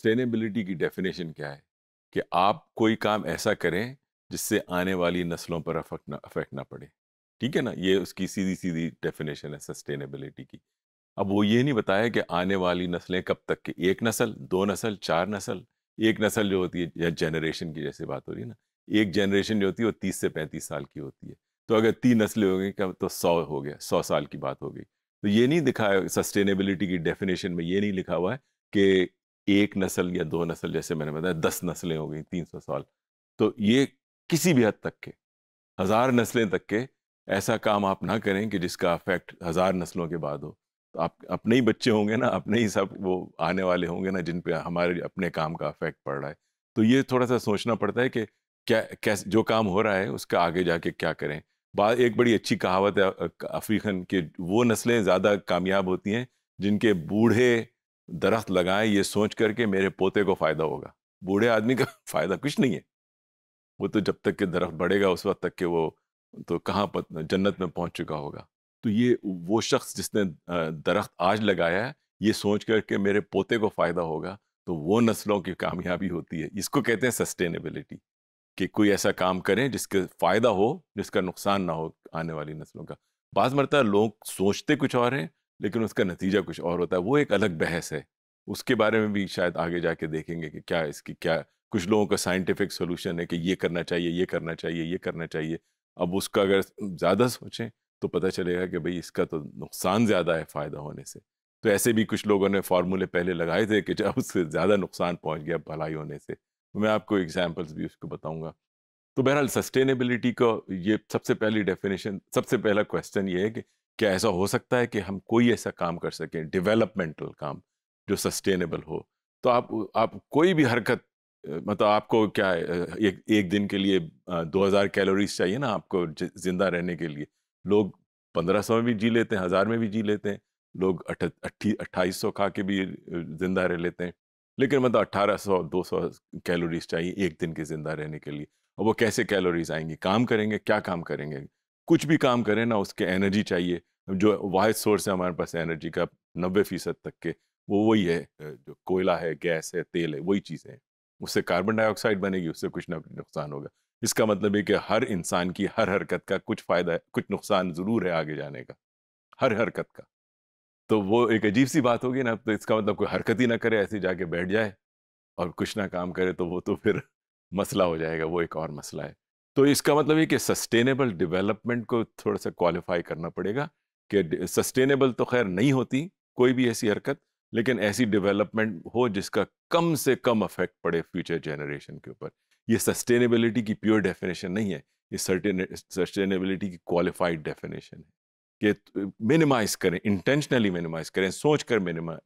Sustainability की definition क्या है कि आप कोई काम ऐसा करें जिससे आने वाली नस्लों पर अफेक्ट ना अफेक्ट ना पड़े ठीक है ना ये उसकी सीधी सीधी डेफिनेशन है सस्टेनेबिलिटी की अब वो ये नहीं बताया कि आने वाली नस्लें कब तक की एक नस्ल दो नस्ल चार नस्ल एक नस्ल जो होती है जनरेशन की जैसे बात हो रही है ना एक जनरेशन जो होती है वो तीस से पैंतीस साल की होती है तो अगर तीन नस्लें हो गई तो सौ हो गया सौ साल की बात हो गई तो ये नहीं दिखाया सस्टेनेबिलिटी की डेफिनेशन में ये नहीं लिखा हुआ है कि एक नस्ल या दो नस्ल जैसे मैंने बताया दस नस्लें हो गई तीन सौ साल तो ये किसी भी हद तक के हज़ार नस्लें तक के ऐसा काम आप ना करें कि जिसका अफेक्ट हज़ार नस्लों के बाद हो तो आप अपने ही बच्चे होंगे ना अपने ही सब वो आने वाले होंगे ना जिन पे हमारे अपने काम का अफेक्ट पड़ रहा है तो ये थोड़ा सा सोचना पड़ता है कि क्या कैसे जो काम हो रहा है उसका आगे जाके क्या करें बात एक बड़ी अच्छी कहावत है अफ्रीकन के वो नस्लें ज़्यादा कामयाब होती हैं जिनके बूढ़े दरख्त लगाए ये सोच करके मेरे पोते को फ़ायदा होगा बूढ़े आदमी का फ़ायदा कुछ नहीं है वो तो जब तक के दरख्त बढ़ेगा उस वक्त तक के वो तो कहाँ जन्नत में पहुँच चुका होगा तो ये वो शख्स जिसने दरख्त आज लगाया है ये सोच करके मेरे पोते को फ़ायदा होगा तो वो नस्लों की कामयाबी होती है इसको कहते हैं सस्टेनेबिलिटी कि कोई ऐसा काम करें जिसके फ़ायदा हो जिसका नुकसान ना हो आने वाली नस्लों का बाज़ मरता लोग सोचते कुछ और हैं लेकिन उसका नतीजा कुछ और होता है वो एक अलग बहस है उसके बारे में भी शायद आगे जाके देखेंगे कि क्या इसकी क्या कुछ लोगों का साइंटिफिक सोल्यूशन है कि ये करना चाहिए ये करना चाहिए ये करना चाहिए अब उसका अगर ज़्यादा सोचें तो पता चलेगा कि भाई इसका तो नुकसान ज़्यादा है फ़ायदा होने से तो ऐसे भी कुछ लोगों ने फार्मूले पहले लगाए थे कि जब उससे ज़्यादा नुकसान पहुंच गया भलाई होने से मैं आपको एग्जांपल्स भी उसको बताऊंगा तो बहरहाल सस्टेनेबिलिटी का ये सबसे पहली डेफिनेशन सबसे पहला क्वेश्चन ये है कि क्या ऐसा हो सकता है कि हम कोई ऐसा काम कर सकें डिवेलपमेंटल काम जो सस्टेनेबल हो तो आप आप कोई भी हरकत मतलब आपको क्या एक एक दिन के लिए दो हज़ार कैलोरीज चाहिए ना आपको ज़िंदा रहने के लिए लोग पंद्रह सौ में भी जी लेते हैं हज़ार में भी जी लेते हैं लोग अट्ठी अट्ठाईस सौ खा के भी ज़िंदा रह लेते हैं लेकिन मतलब अट्ठारह सौ दो सौ कैलोरीज चाहिए एक दिन के ज़िंदा रहने के लिए और वो कैसे कैलोरीज आएंगी काम करेंगे क्या काम करेंगे कुछ भी काम करें ना उसके एनर्जी चाहिए जो वाहिद सोर्स है हमारे पास एनर्जी का नब्बे फीसद तक के वो वही है जो कोयला है गैस है तेल है वही चीज़ें हैं उससे कार्बन डाइऑक्साइड बनेगी उससे कुछ ना कुछ नुकसान होगा इसका मतलब है कि हर इंसान की हर हरकत का कुछ फ़ायदा है कुछ नुकसान ज़रूर है आगे जाने का हर हरकत का तो वो एक अजीब सी बात होगी ना तो इसका मतलब कोई हरकत ही ना करे ऐसे जाके बैठ जाए और कुछ ना काम करे तो वो तो फिर मसला हो जाएगा वो एक और मसला है तो इसका मतलब ये कि सस्टेनेबल डेवलपमेंट को थोड़ा सा क्वालिफाई करना पड़ेगा कि सस्टेनेबल तो खैर नहीं होती कोई भी ऐसी हरकत लेकिन ऐसी डेवलपमेंट हो जिसका कम से कम अफेक्ट पड़े फ्यूचर जनरेशन के ऊपर ये सस्टेनेबिलिटी की प्योर डेफिनेशन नहीं है ये सस्टेनेबिलिटी की क्वालिफाइड डेफिनेशन है कि मिनिमाइज करें इंटेंशनली मिनिमाइज करें सोच कर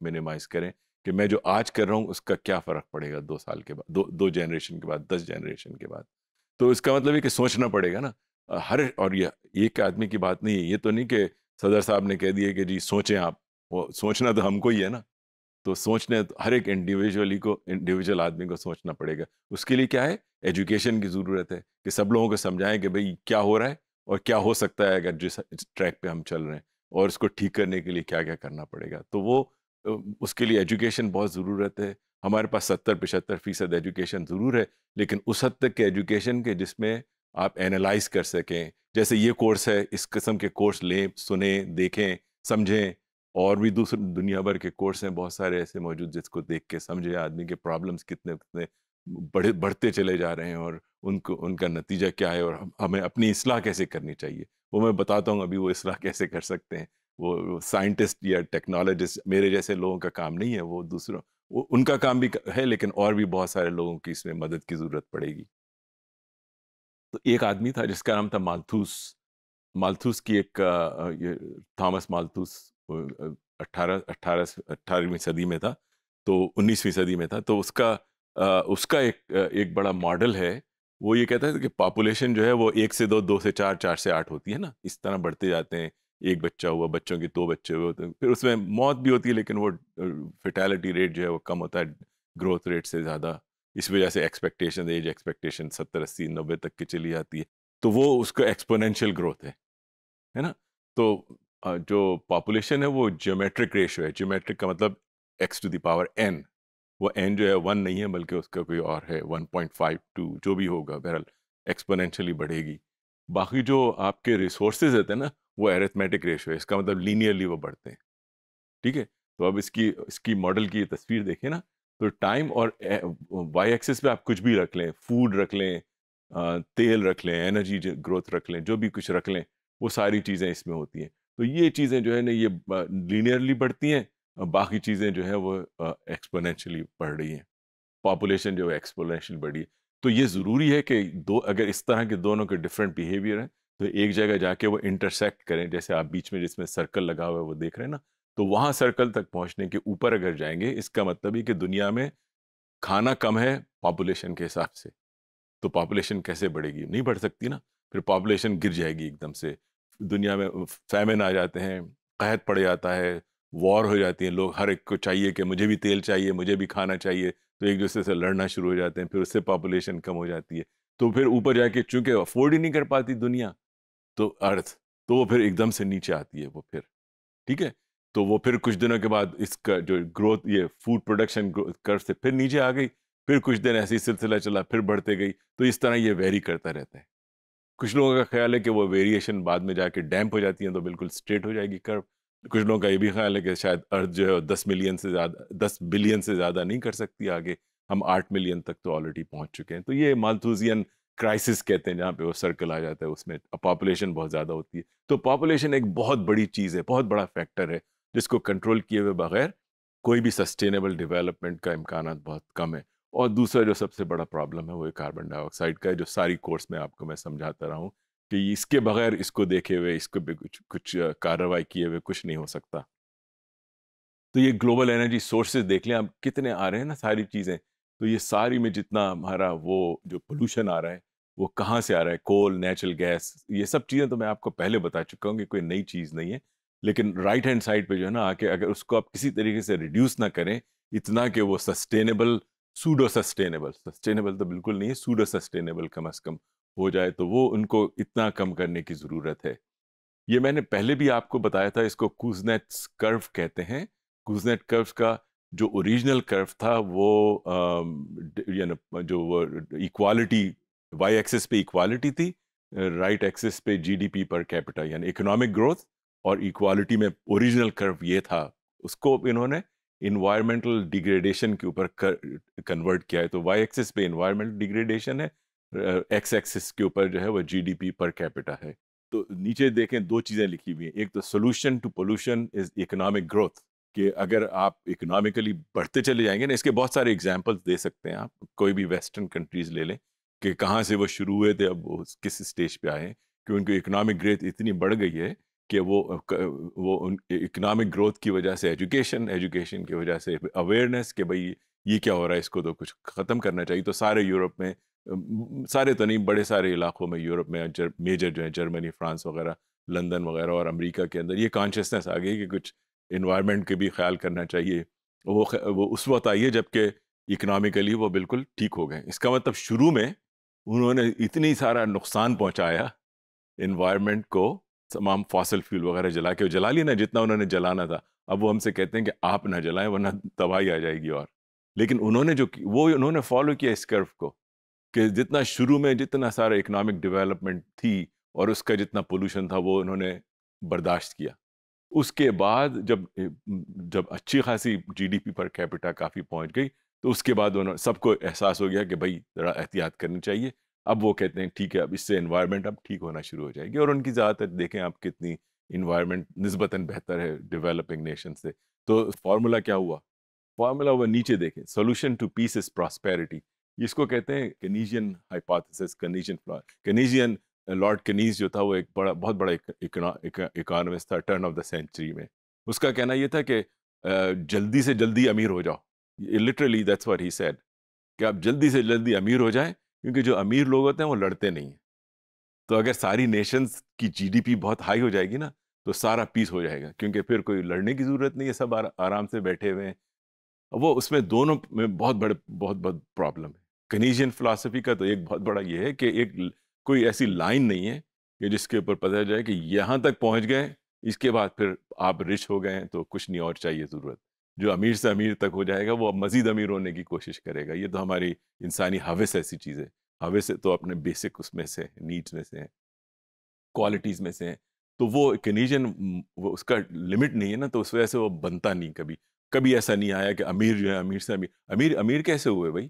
मिनिमाइज करें कि मैं जो आज कर रहा हूँ उसका क्या फ़र्क पड़ेगा दो साल के बाद दो दो जनरेशन के बाद दस जनरेशन के बाद तो इसका मतलब है कि सोचना पड़ेगा ना हर और ये एक आदमी की बात नहीं है ये तो नहीं कि सदर साहब ने कह दिया कि जी सोचें आप वो सोचना तो हमको ही है ना तो सोचने तो हर एक इंडिविजुअली को इंडिविजुअल आदमी को सोचना पड़ेगा उसके लिए क्या है एजुकेशन की ज़रूरत है कि सब लोगों को समझाएं कि भाई क्या हो रहा है और क्या हो सकता है अगर जिस ट्रैक पे हम चल रहे हैं और इसको ठीक करने के लिए क्या क्या करना पड़ेगा तो वो उसके लिए एजुकेशन बहुत ज़रूरत है हमारे पास सत्तर पचहत्तर फ़ीसद एजुकेशन ज़रूर है लेकिन उस हद तक के एजुकेशन के जिसमें आप एनालाइज कर सकें जैसे ये कोर्स है इस किस्म के कोर्स लें सुने देखें समझें और भी दूसरे दुनिया भर के कोर्स हैं बहुत सारे ऐसे मौजूद जिसको देख के समझे आदमी के प्रॉब्लम्स कितने कितने बढ़े बढ़ते चले जा रहे हैं और उनको उनका नतीजा क्या है और हमें अपनी असलाह कैसे करनी चाहिए वो मैं बताता हूँ अभी वो असलाह कैसे कर सकते हैं वो साइंटिस्ट या टेक्नोलॉजिस्ट मेरे जैसे लोगों का काम नहीं है वो दूसरों उनका काम भी है लेकिन और भी बहुत सारे लोगों की इसमें मदद की ज़रूरत पड़ेगी तो एक आदमी था जिसका नाम था मालथूस मालथूस की एक ये थॉमस मालथूस अट्ठारह अट्ठारह अट्ठारहवीं सदी में था तो उन्नीसवीं सदी में था तो उसका उसका एक एक बड़ा मॉडल है वो ये कहता है कि पॉपुलेशन जो है वो एक से दो दो से चार चार से आठ होती है ना इस तरह बढ़ते जाते हैं एक बच्चा हुआ बच्चों के दो बच्चे हुए होते हैं फिर उसमें मौत भी होती है लेकिन वो फिटैलिटी रेट जो है वो कम होता है ग्रोथ रेट से ज़्यादा इस वजह से एक्सपेक्टेशन एज एक्सपेक्टेशन सत्तर अस्सी नब्बे तक की चली जाती है तो वो उसका एक्सपोनेंशियल ग्रोथ है है ना तो जो पॉपुलेशन है वो ज्योमेट्रिक रेशो है ज्योमेट्रिक का मतलब एक्स टू दावर एन वो एन जो है वन नहीं है बल्कि उसका कोई और है वन पॉइंट फाइव टू जो भी होगा बहरहाल एक्सपोनेंशियली बढ़ेगी बाकी जो आपके रिसोर्सेज रहते हैं ना वो एरेथमेटिक रेशो है इसका मतलब लीनियरली वो बढ़ते हैं ठीक है तो अब इसकी इसकी मॉडल की तस्वीर देखें ना तो टाइम और वाई एक्सिस पे आप कुछ भी रख लें फूड रख लें तेल रख लें एनर्जी ग्रोथ रख लें जो भी कुछ रख लें वो सारी चीज़ें इसमें होती हैं तो ये चीज़ें जो है ना ये लीनियरली बढ़ती हैं बाकी चीज़ें जो है वो एक्सपोनेंशली बढ़ रही हैं पॉपुलेशन जो है एक्सपोनेंशली बढ़ी है तो ये ज़रूरी है कि दो अगर इस तरह के दोनों के डिफरेंट बिहेवियर हैं तो एक जगह जाके वो इंटरसेक्ट करें जैसे आप बीच में जिसमें सर्कल लगा हुआ है वो देख रहे हैं ना तो वहाँ सर्कल तक पहुँचने के ऊपर अगर जाएंगे इसका मतलब है कि दुनिया में खाना कम है पॉपुलेशन के हिसाब से तो पॉपुलेशन कैसे बढ़ेगी नहीं बढ़ सकती ना फिर पॉपुलेशन गिर जाएगी एकदम से दुनिया में फैमिन आ जाते हैं कहत पड़ जाता है वॉर हो जाती है लोग हर एक को चाहिए कि मुझे भी तेल चाहिए मुझे भी खाना चाहिए तो एक दूसरे से लड़ना शुरू हो जाते हैं फिर उससे पॉपुलेशन कम हो जाती है तो फिर ऊपर जाके चूंकि अफोर्ड ही नहीं कर पाती दुनिया तो अर्थ तो वो फिर एकदम से नीचे आती है वो फिर ठीक है तो वो फिर कुछ दिनों के बाद इसका जो ग्रोथ ये फूड प्रोडक्शन कर से फिर नीचे आ गई फिर कुछ दिन ऐसी सिलसिला चला फिर बढ़ते गई तो इस तरह ये वेरी करता रहता है कुछ लोगों का ख्याल है कि वो वेरिएशन बाद में जाके डैम्प हो जाती है तो बिल्कुल स्ट्रेट हो जाएगी कर्व कुछ लोगों का ये भी ख्याल है कि शायद अर्थ जो है दस मिलियन से ज़्यादा दस बिलियन से ज़्यादा नहीं कर सकती आगे हम आठ मिलियन तक तो ऑलरेडी पहुंच चुके हैं तो ये मालथूजियन क्राइसिस कहते हैं जहाँ पे वो सर्कल आ जाता है उसमें पॉपुलेशन बहुत ज़्यादा होती है तो पॉपुलेशन एक बहुत बड़ी चीज़ है बहुत बड़ा फैक्टर है जिसको कंट्रोल किए हुए बगैर कोई भी सस्टेनेबल डेवलपमेंट का इम्कान बहुत कम है और दूसरा जो सबसे बड़ा प्रॉब्लम है वो कार्बन डाइऑक्साइड का है जो सारी कोर्स में आपको मैं समझाता रहा हूँ कि इसके बगैर इसको देखे हुए इसको भी कुछ कुछ कार्रवाई किए हुए कुछ नहीं हो सकता तो ये ग्लोबल एनर्जी सोर्सेज देख लें आप कितने आ रहे हैं ना सारी चीज़ें तो ये सारी में जितना हमारा वो जो पोल्यूशन आ रहा है वो कहाँ से आ रहा है कोल नेचुरल गैस ये सब चीज़ें तो मैं आपको पहले बता चुका हूँ कि कोई नई चीज़ नहीं है लेकिन राइट हैंड साइड पे जो है ना आके अगर उसको आप किसी तरीके से रिड्यूस ना करें इतना कि वो सस्टेनेबल सूडो सस्टेनेबल सस्टेनेबल तो बिल्कुल नहीं है सूडो सस्टेनेबल कम अज़ कम हो जाए तो वो उनको इतना कम करने की ज़रूरत है ये मैंने पहले भी आपको बताया था इसको कूजनेट कर्व कहते हैं कूजनेट कर्व का जो ओरिजिनल कर्व था वो यू जो वो इक्वालिटी वाई एक्सिस पे इक्वालिटी थी राइट एक्सिस पे जीडीपी पर कैपिटा यानी इकोनॉमिक ग्रोथ और इक्वालिटी में ओरिजिनल कर्व ये था उसको इन्होंने इन्वायरमेंटल डिग्रेडेशन के ऊपर कन्वर्ट किया है तो वाई एक्सिस पे इन्वायरमेंटल डिग्रेडेशन है एक्स एक्सिस के ऊपर जो है वो जी पर कैपिटा है तो नीचे देखें दो चीज़ें लिखी हुई हैं एक तो solution to pollution is economic growth कि अगर आप इकोनॉमिकली बढ़ते चले जाएंगे ना इसके बहुत सारे एग्जाम्पल्स दे सकते हैं आप कोई भी वेस्टर्न कंट्रीज ले लें कि कहाँ से वो शुरू हुए थे अब वो किस स्टेज पे आए कि उनकी इकोनॉमिक ग्रोथ इतनी बढ़ गई है कि वो वो उन इकोनॉमिक ग्रोथ की वजह से एजुकेशन एजुकेशन की वजह से अवेयरनेस कि भाई ये क्या हो रहा है इसको तो कुछ ख़त्म करना चाहिए तो सारे यूरोप में सारे तो नहीं बड़े सारे इलाकों में यूरोप में जर, मेजर जो है जर्मनी फ्रांस वगैरह लंदन वगैरह और अमेरिका के अंदर ये कॉन्शियसनेस आ गई कि कुछ इन्वायरमेंट के भी ख्याल करना चाहिए वो वो उस वक्त आई है जबकि इकनॉमिकली वो बिल्कुल ठीक हो गए इसका मतलब शुरू में उन्होंने इतनी सारा नुकसान पहुंचाया इन्वायरमेंट को तमाम फॉसल फ्यूल वगैरह जला के जला लिया ना जितना उन्होंने जलाना था अब वो हमसे कहते हैं कि आप ना जलाएं वरना तबाही आ जाएगी और लेकिन उन्होंने जो वो उन्होंने फॉलो किया इस कर्व को कि जितना शुरू में जितना सारा इकोनॉमिक डेवलपमेंट थी और उसका जितना पोल्यूशन था वो उन्होंने बर्दाश्त किया उसके बाद जब जब अच्छी खासी जीडीपी पर कैपिटा काफ़ी पहुंच गई तो उसके बाद उन्होंने सबको एहसास हो गया कि भाई ज़रा एहतियात करनी चाहिए अब वो कहते हैं ठीक है अब इससे इन्वायरमेंट अब ठीक होना शुरू हो जाएगी और उनकी ज़्यादातर देखें आप कितनी इन्वायरमेंट नस्बता बेहतर है डेवलपिंग नेशन से तो फार्मूला क्या हुआ फार्मूला हुआ नीचे देखें solution to peace is prosperity इसको कहते हैं कनीजियन हाइपोथेसिस कनीजियन कनीजियन लॉर्ड कनीज जो था वो एक बड़ा बहुत बड़ा इकोनॉमिस्ट था टर्न ऑफ द सेंचुरी में उसका कहना ये था कि uh, जल्दी से जल्दी अमीर हो जाओ literally that's what he said कि आप जल्दी से जल्दी अमीर हो जाएं क्योंकि जो अमीर लोग होते हैं वो लड़ते नहीं हैं तो अगर सारी नेशंस की जीडीपी बहुत हाई हो जाएगी ना तो सारा पीस हो जाएगा क्योंकि फिर कोई लड़ने की ज़रूरत नहीं है सब आराम से बैठे हुए हैं वो उसमें दोनों में बहुत बड़े बहुत बहुत प्रॉब्लम है कनीजियन फ़िलासफ़ी का तो एक बहुत बड़ा ये है कि एक कोई ऐसी लाइन नहीं है कि जिसके ऊपर पता जाए कि यहाँ तक पहुँच गए इसके बाद फिर आप रिच हो गए तो कुछ नहीं और चाहिए ज़रूरत जो अमीर से अमीर तक हो जाएगा वो अब मज़ीद अमीर होने की कोशिश करेगा ये तो हमारी इंसानी हवस ऐसी चीज़ है हविस तो अपने बेसिक उसमें से नीड्स में से क्वालिटीज़ में से हैं तो वो कनीजन वो उसका लिमिट नहीं है ना तो उस वजह से वो बनता नहीं कभी कभी ऐसा नहीं आया कि अमीर जो है अमीर से अमीर अमीर अमीर कैसे हुए भाई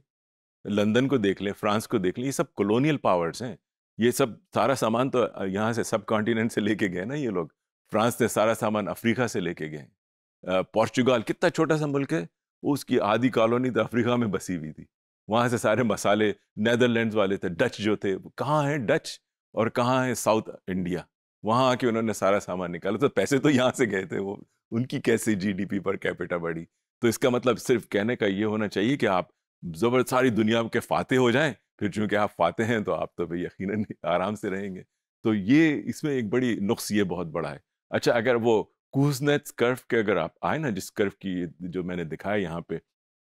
लंदन को देख लें फ्रांस को देख लें ये सब कॉलोनियल पावर्स हैं ये सब सारा सामान तो यहाँ से सब कॉन्टिनेंट से लेके गए ना ये लोग फ्रांस ने सारा सामान अफ्रीका से लेके गए पोर्चुगाल कितना छोटा सा मुल्क है उसकी आधी कॉलोनी तो अफ्रीका में बसी हुई थी वहाँ से सारे मसाले नैदरलैंड वाले थे डच जो थे कहाँ हैं डच और कहाँ है साउथ इंडिया वहाँ आके उन्होंने सारा सामान निकाला तो पैसे तो यहाँ से गए थे वो उनकी कैसे जीडीपी पर कैपिटा बढ़ी तो इसका मतलब सिर्फ कहने का ये होना चाहिए कि आप जबर सारी दुनिया के फाते हो जाएं फिर चूंकि आप फाते हैं तो आप तो भाई यकीन आराम से रहेंगे तो ये इसमें एक बड़ी नुस्ख ये बहुत बड़ा है अच्छा अगर वो कूजनेट कर्व के अगर आप आए ना जिस कर्व की जो मैंने दिखाया यहाँ पे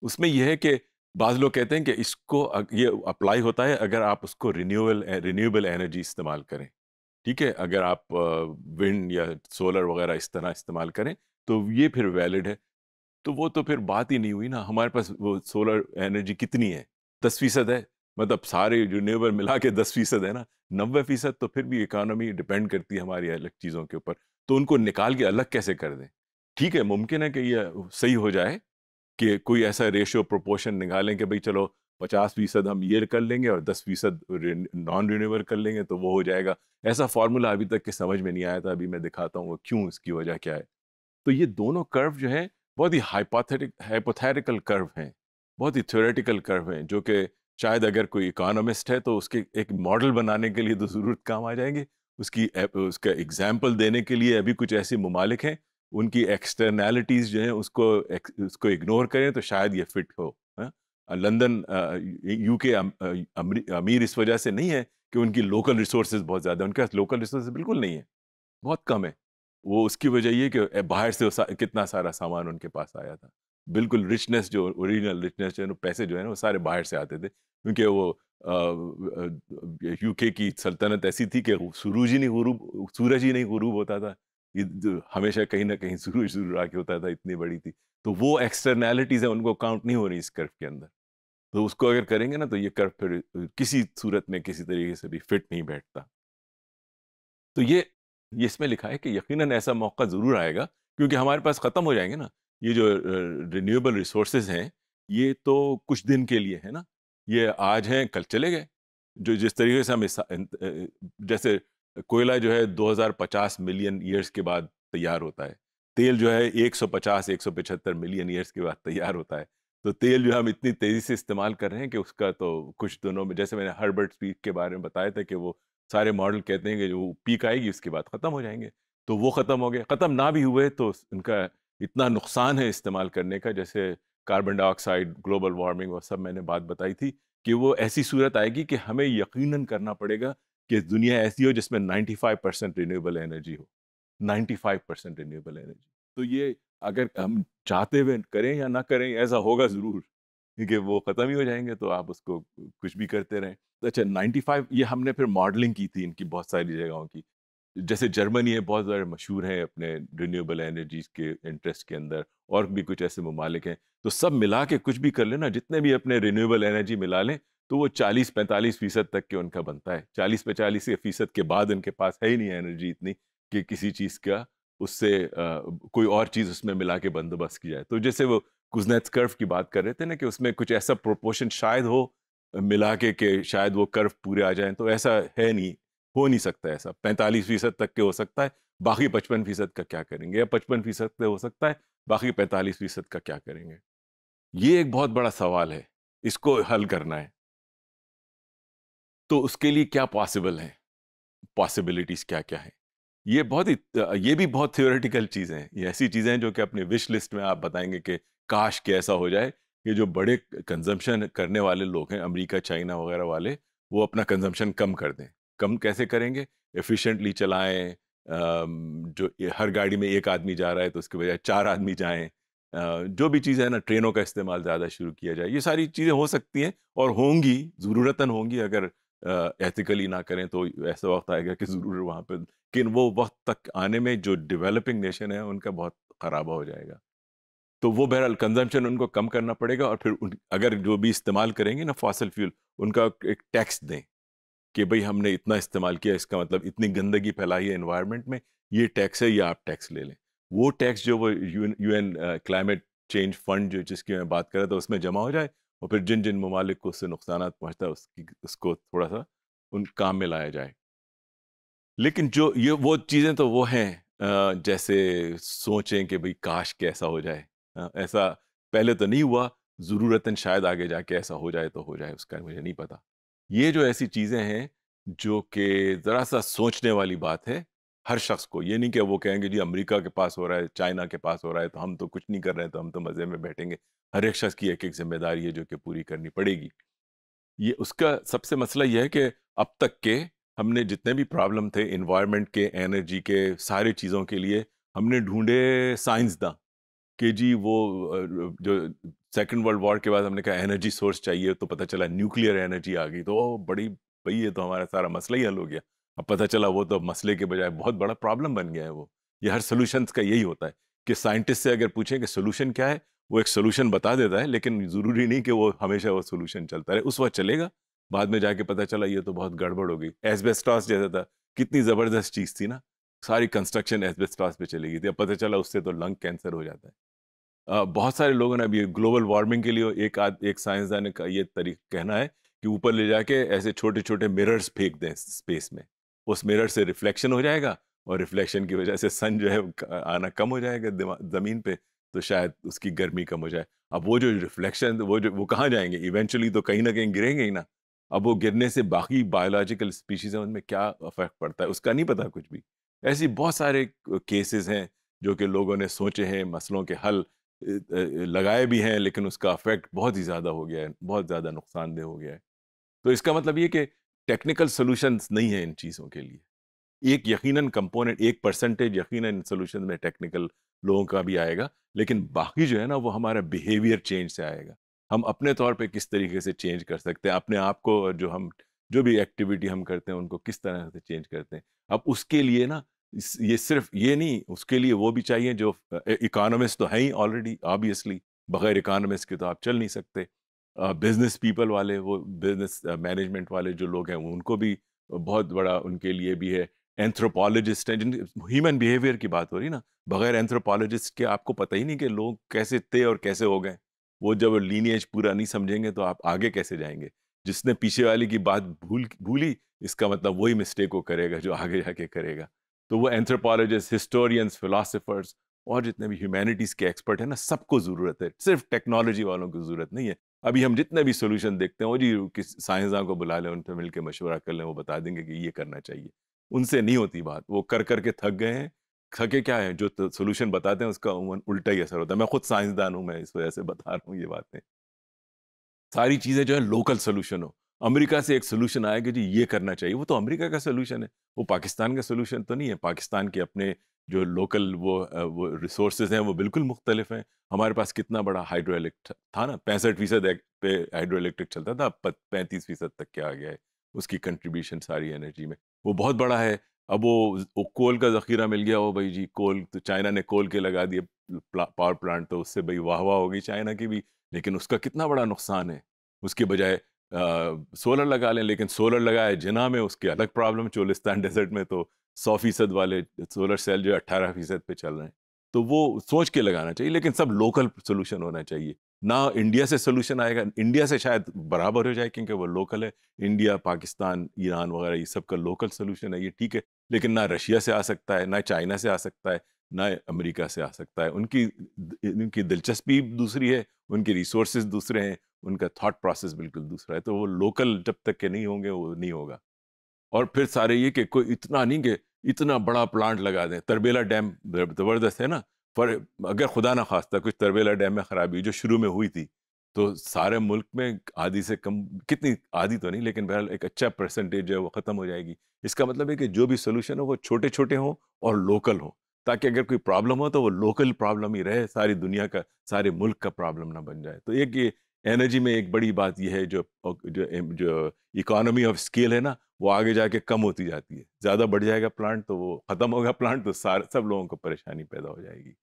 उसमें यह है कि बाज लोग कहते हैं कि इसको ये अप्लाई होता है अगर आप उसको रिन्यूएबल रिन्यूएबल एनर्जी इस्तेमाल करें ठीक है अगर आप विंड या सोलर वगैरह इस तरह इस्तेमाल करें तो ये फिर वैलिड है तो वो तो फिर बात ही नहीं हुई ना हमारे पास वो सोलर एनर्जी कितनी है दस फीसद है मतलब सारे रिन्यूएबल मिला के दस फीसद है ना नब्बे फीसद तो फिर भी इकानमी डिपेंड करती है हमारी अलग चीज़ों के ऊपर तो उनको निकाल के अलग कैसे कर दें ठीक है मुमकिन है कि ये सही हो जाए कि कोई ऐसा रेशियो प्रोपोर्शन निकालें कि भाई चलो पचास फीसद हम ये कर लेंगे और दस फीसद नॉन रिन्यूएबल कर लेंगे तो वो हो जाएगा ऐसा फार्मूला अभी तक के समझ में नहीं आया था अभी मैं दिखाता हूँ क्यों इसकी वजह क्या है तो ये दोनों कर्व जो हैं बहुत ही हाइपोथेटिक हाइपोथेटिकल कर्व हैं बहुत ही थ्योरेटिकल कर्व हैं जो कि शायद अगर कोई इकोनॉमिस्ट है तो उसके एक मॉडल बनाने के लिए तो ज़रूरत काम आ जाएंगे उसकी उसका एग्जाम्पल देने के लिए अभी कुछ ऐसे ममालिक हैं उनकी एक्सटर्नैलिटीज़ जो हैं उसको उसको इग्नोर करें तो शायद ये फिट हो हाँ? लंदन यू के अमीर इस वजह से नहीं है कि उनकी लोकल रिसोर्स बहुत ज़्यादा उनके पास लोकल रिसोर्स बिल्कुल नहीं है बहुत कम है वो उसकी वजह ये कि बाहर से सा, कितना सारा सामान उनके पास आया था बिल्कुल रिचनेस जो ओरिजिनल रिचनेस जो है पैसे जो है ना वो सारे बाहर से आते थे क्योंकि वो यूके की सल्तनत ऐसी थी कि सूरज ही नहीं गुरूब सूरज ही नहीं गुरूब होता था हमेशा कहीं ना कहीं सूरज जरूर आके होता था इतनी बड़ी थी तो वो एक्सटर्नैलिटीज़ हैं उनको काउंट नहीं हो रही इस कर्फ के अंदर तो उसको अगर करेंगे ना तो ये कर्फ फिर किसी सूरत में किसी तरीके से भी फिट नहीं बैठता तो ये ये इसमें लिखा है कि यकीनन ऐसा मौका ज़रूर आएगा क्योंकि हमारे पास ख़त्म हो जाएंगे ना ये जो रिन्यूएबल रिसोर्सेज हैं ये तो कुछ दिन के लिए है ना ये आज हैं कल चले गए जो जिस तरीके से हम इस जैसे कोयला जो है 2050 मिलियन ईयर्स के बाद तैयार होता है तेल जो है 150 175 मिलियन ईयर्स के बाद तैयार होता है तो तेल जो हम इतनी तेज़ी से इस्तेमाल कर रहे हैं कि उसका तो कुछ दिनों में जैसे मैंने हर्बर्ट पीक के बारे में बताया था कि वो सारे मॉडल कहते हैं कि जो पीक आएगी उसके बाद ख़त्म हो जाएंगे तो वो ख़त्म हो गए ख़त्म ना भी हुए तो उनका इतना नुकसान है इस्तेमाल करने का जैसे कार्बन डाइऑक्साइड ग्लोबल वार्मिंग और सब मैंने बात बताई थी कि वो ऐसी सूरत आएगी कि हमें यकीनन करना पड़ेगा कि दुनिया ऐसी हो जिसमें 95 परसेंट रीनबल एनर्जी हो 95 परसेंट रीन्यूएबल एनर्जी तो ये अगर हम चाहते हुए करें या ना करें ऐसा होगा ज़रूर क्योंकि वो ख़त्म ही हो जाएंगे तो आप उसको कुछ भी करते रहें तो अच्छा 95 ये हमने फिर मॉडलिंग की थी इनकी बहुत सारी जगहों की जैसे जर्मनी है बहुत ज़्यादा मशहूर है अपने रिन्यूएबल एनर्जीज के इंटरेस्ट के अंदर और भी कुछ ऐसे ममालिक हैं तो सब मिला के कुछ भी कर लेना जितने भी अपने रिन्यूएबल एनर्जी मिला लें तो वो 40-45 फ़ीसद तक के उनका बनता है 40 पैंतालीस फ़ीसद के बाद उनके पास है ही नहीं एनर्जी इतनी कि किसी चीज़ का उससे आ, कोई और चीज़ उसमें मिला के बंदोबस्त की जाए तो जैसे वो कुजनेत कर्व की बात कर रहे थे ना कि उसमें कुछ ऐसा प्रोपोर्शन शायद हो मिला के कि शायद वो कर्व पूरे आ जाएँ तो ऐसा है नहीं हो नहीं सकता है ऐसा पैंतालीस फीसद तक के हो सकता है बाकी पचपन फीसद का क्या करेंगे या पचपन फीसद का हो सकता है बाकी पैंतालीस फीसद का क्या करेंगे ये एक बहुत बड़ा सवाल है इसको हल करना है तो उसके लिए क्या पॉसिबल है पॉसिबिलिटीज़ क्या क्या है ये बहुत ही ये भी बहुत थियोरेटिकल चीज़ें हैं ये ऐसी चीज़ें हैं जो कि अपने विश लिस्ट में आप बताएंगे कि काश कि ऐसा हो जाए कि जो बड़े कंजम्पशन करने वाले लोग हैं अमेरिका चाइना वगैरह वाले वो अपना कंजम्पशन कम कर दें कम कैसे करेंगे एफिशिएंटली चलाएं जो हर गाड़ी में एक आदमी जा रहा है तो उसके बजाय चार आदमी जाएं जो भी चीज़ है ना ट्रेनों का इस्तेमाल ज़्यादा शुरू किया जाए ये सारी चीज़ें हो सकती हैं और होंगी ज़रूरतन होंगी अगर एथिकली ना करें तो ऐसा वक्त आएगा कि ज़रूर वहाँ पर लेकिन वो वक्त तक आने में जो डेवलपिंग नेशन है उनका बहुत ख़राबा हो जाएगा तो वो बहरहाल कंजम्पशन उनको कम करना पड़ेगा और फिर अगर जो भी इस्तेमाल करेंगे ना फॉसल फ्यूल उनका एक टैक्स दें कि भाई हमने इतना इस्तेमाल किया इसका मतलब इतनी गंदगी फैलाई है इन्वायरमेंट में ये टैक्स है या आप टैक्स ले लें वो टैक्स जो वो U N climate change fund जो जिसकी मैं बात कर रहा था उसमें जमा हो जाए और फिर जिन जिन ममालिक को उससे नुकसान पहुँचता है उसकी उसको थोड़ा सा उन काम में लाया जाए लेकिन जो ये वो चीज़ें तो वो हैं जैसे सोचें कि भाई काश कैसा हो जाए ऐसा पहले तो नहीं हुआ ज़रूरतन शायद आगे जाके ऐसा हो जाए तो हो जाए उसका मुझे नहीं पता ये जो ऐसी चीज़ें हैं जो कि ज़रा सा सोचने वाली बात है हर शख्स को ये नहीं कि वो कहेंगे जी अमेरिका के पास हो रहा है चाइना के पास हो रहा है तो हम तो कुछ नहीं कर रहे हैं तो हम तो मज़े में बैठेंगे हर एक शख्स की एक एक जिम्मेदारी है जो कि पूरी करनी पड़ेगी ये उसका सबसे मसला यह है कि अब तक के हमने जितने भी प्रॉब्लम थे इन्वायरमेंट के एनर्जी के सारे चीज़ों के लिए हमने ढूंढे साइंसदा कि जी वो जो सेकेंड वर्ल्ड वॉर के बाद हमने कहा एनर्जी सोर्स चाहिए तो पता चला न्यूक्लियर एनर्जी आ गई तो बड़ी भई ये तो हमारा सारा मसला ही हल हो गया अब पता चला वो तो मसले के बजाय बहुत बड़ा प्रॉब्लम बन गया है वो ये हर सोल्यूशन का यही होता है कि साइंटिस्ट से अगर पूछें कि सोल्यूशन क्या है वो एक सोल्यूशन बता देता है लेकिन ज़रूरी नहीं कि वो हमेशा वो सोल्यूशन चलता रहे उस वक्त चलेगा बाद में जाके पता चला ये तो बहुत गड़बड़ हो गई एसबेस्टॉस जैसा था कितनी ज़बरदस्त चीज़ थी ना सारी कंस्ट्रक्शन एसबेस्टॉस पे चली गई थी अब पता चला उससे तो लंग कैंसर हो जाता है बहुत सारे लोगों ने अभी ग्लोबल वार्मिंग के लिए एक आद, एक साइंसदान का ये तरीका कहना है कि ऊपर ले जाके ऐसे छोटे छोटे मिरर्स फेंक दें स्पेस में उस मिरर से रिफ्लेक्शन हो जाएगा और रिफ्लेक्शन की वजह से सन जो है आना कम हो जाएगा ज़मीन पे तो शायद उसकी गर्मी कम हो जाए अब वो जो रिफ्लेक्शन वो जो वो कहाँ जाएंगे इवेंचुअली तो कहीं ना कहीं गिरेंगे ही ना अब वो गिरने से बाकी बायोलॉजिकल स्पीशीज हैं उनमें क्या अफेक्ट पड़ता है उसका नहीं पता कुछ भी ऐसी बहुत सारे केसेस हैं जो कि लोगों ने सोचे हैं मसलों के हल लगाए भी हैं लेकिन उसका अफेक्ट बहुत ही ज़्यादा हो गया है बहुत ज़्यादा नुकसानदेह हो गया है तो इसका मतलब ये कि टेक्निकल सोल्यूशंस नहीं है इन चीज़ों के लिए एक यकीनन कंपोनेंट एक परसेंटेज यकीन इन सोल्यूशन में टेक्निकल लोगों का भी आएगा लेकिन बाकी जो है ना वो हमारा बिहेवियर चेंज से आएगा हम अपने तौर पे किस तरीके से चेंज कर सकते हैं अपने आप को जो हम जो भी एक्टिविटी हम करते हैं उनको किस तरह से चेंज करते हैं अब उसके लिए ना ये सिर्फ ये नहीं उसके लिए वो भी चाहिए जो इकानमिस्ट तो हैं ही ऑलरेडी ऑब्वियसली बगैर इकानमिस्ट के तो आप चल नहीं सकते बिजनेस पीपल वाले वो बिजनेस मैनेजमेंट वाले जो लोग हैं उनको भी बहुत बड़ा उनके लिए भी है एंथ्रोपोलॉजिस्ट हैं जिन ह्यूमन बिहेवियर की बात हो रही ना बगैर एंथ्रोपोलॉजिस्ट के आपको पता ही नहीं कि लोग कैसे थे और कैसे हो गए वो जब लीनियज पूरा नहीं समझेंगे तो आप आगे कैसे जाएंगे जिसने पीछे वाले की बात भूल भूली इसका मतलब वही मिस्टेक वो करेगा जो आगे जाके करेगा तो वो एंथ्रोपोलॉजिस्ट हिस्टोरियंस फिलासफर्स और जितने भी ह्यूमैनिटीज़ के एक्सपर्ट हैं ना सबको ज़रूरत है सिर्फ टेक्नोलॉजी वालों को ज़रूरत नहीं है अभी हम जितने भी सोल्यूशन देखते हैं वो जी किस साइंसदान को बुला लें उनसे मिलकर मशवरा कर लें वो बता देंगे कि ये करना चाहिए उनसे नहीं होती बात वो कर कर के थक गए हैं थके क्या है जो सोल्यूशन तो बताते हैं उसका उमन उल्टा ही असर होता है मैं खुद साइंसदान हूँ मैं इस वजह से बता रहा हूँ ये बातें सारी चीज़ें जो है लोकल सोल्यूशन हो अमेरिका से एक सोल्यूशन आया कि जी ये करना चाहिए वो तो अमेरिका का सोल्यूशन है वो पाकिस्तान का सोल्यूशन तो नहीं है पाकिस्तान के अपने जो लोकल वो वो रिसोर्स हैं वो बिल्कुल मुख्तलिफ हैं हमारे पास कितना बड़ा हाइड्रो इलेक्ट्रिक था ना पैंसठ फीसद पे हाइड्रो इलेक्ट्रिक चलता था अब पैंतीस फीसद तक क्या आ गया है उसकी कंट्रीब्यूशन सारी एनर्जी में वो बहुत बड़ा है अब वो, वो कोल का ज़ख़ीरा मिल गया वो भाई जी कोल तो चाइना ने कोल के लगा दिए पावर प्लांट तो उससे भाई वाह वाह हो गई चाइना की भी लेकिन उसका कितना बड़ा नुकसान है उसके बजाय सोलर लगा लें लेकिन सोलर लगाए जिना में उसकी अलग प्रॉब्लम चोलिस्तान डेजर्ट में तो सौ फीसद वाले सोलर सेल जो अट्ठारह फीसद पे चल रहे हैं तो वो सोच के लगाना चाहिए लेकिन सब लोकल सोल्यूशन होना चाहिए ना इंडिया से सोल्यूशन आएगा इंडिया से शायद बराबर हो जाए क्योंकि वो लोकल है इंडिया पाकिस्तान ईरान वगैरह ये सब का लोकल सोल्यूशन है ये ठीक है लेकिन ना रशिया से आ सकता है ना चाइना से आ सकता है ना अमेरिका से आ सकता है उनकी उनकी दिलचस्पी दूसरी है उनकी रिसोर्स दूसरे हैं उनका थॉट प्रोसेस बिल्कुल दूसरा है तो वो लोकल जब तक के नहीं होंगे वो नहीं होगा और फिर सारे ये कि कोई इतना नहीं कि इतना बड़ा प्लांट लगा दें तरबेला डैम ज़बरदस्त है ना पर अगर खुदा ना खास्ता कुछ तरबेला डैम में ख़राबी जो शुरू में हुई थी तो सारे मुल्क में आधी से कम कितनी आधी तो नहीं लेकिन बहरहाल एक अच्छा परसेंटेज है वो ख़त्म हो जाएगी इसका मतलब है कि जो भी सोल्यूशन हो वो छोटे छोटे हों और लोकल हों ताकि अगर कोई प्रॉब्लम हो तो वो लोकल प्रॉब्लम ही रहे सारी दुनिया का सारे मुल्क का प्रॉब्लम ना बन जाए तो एक ये एनर्जी में एक बड़ी बात यह है जो जो जो इकोनॉमी ऑफ स्केल है ना वो आगे जाके कम होती जाती है ज़्यादा बढ़ जाएगा प्लांट तो वो ख़त्म होगा प्लांट तो सार सब लोगों को परेशानी पैदा हो जाएगी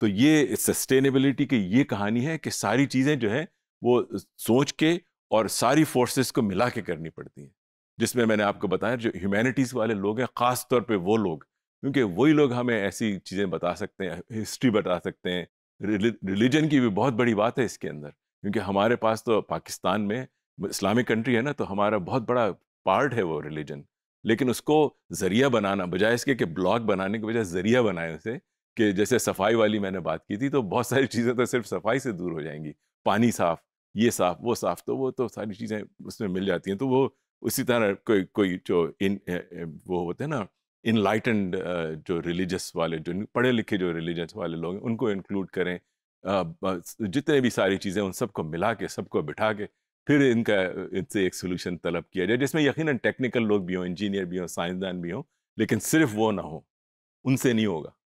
तो ये सस्टेनेबिलिटी की ये कहानी है कि सारी चीज़ें जो है वो सोच के और सारी फोर्सेस को मिला के करनी पड़ती हैं जिसमें मैंने आपको बताया जो ह्यूमैनिटीज़ वाले लोग हैं ख़ास तौर पर वो लोग क्योंकि वही लोग हमें ऐसी चीज़ें बता सकते हैं हिस्ट्री बता सकते हैं रिलीजन की भी बहुत बड़ी बात है इसके अंदर क्योंकि हमारे पास तो पाकिस्तान में इस्लामिक कंट्री है ना तो हमारा बहुत बड़ा पार्ट है वो रिलीजन लेकिन उसको ज़रिया बनाना बजाय इसके कि ब्लॉग बनाने के बजाय ज़रिया बनाए उसे कि जैसे सफाई वाली मैंने बात की थी तो बहुत सारी चीज़ें तो सिर्फ सफाई से दूर हो जाएंगी पानी साफ़ ये साफ़ वो साफ़ तो वो तो सारी चीज़ें उसमें मिल जाती हैं तो वो उसी तरह कोई कोई जो इन वो होते हैं ना इनलाइटेंड जो रिलीजस वाले जो पढ़े लिखे जो रिलीजस वाले लोग हैं उनको इंक्लूड करें जितने भी सारी चीज़ें उन सबको मिला के सबको बिठा के फिर इनका इनसे एक सोल्यूशन तलब किया जाए जिसमें यकीन टेक्निकल लोग भी हों इंजीनियर भी हों साइंसदान भी हों लेकिन सिर्फ वो ना हो उनसे नहीं होगा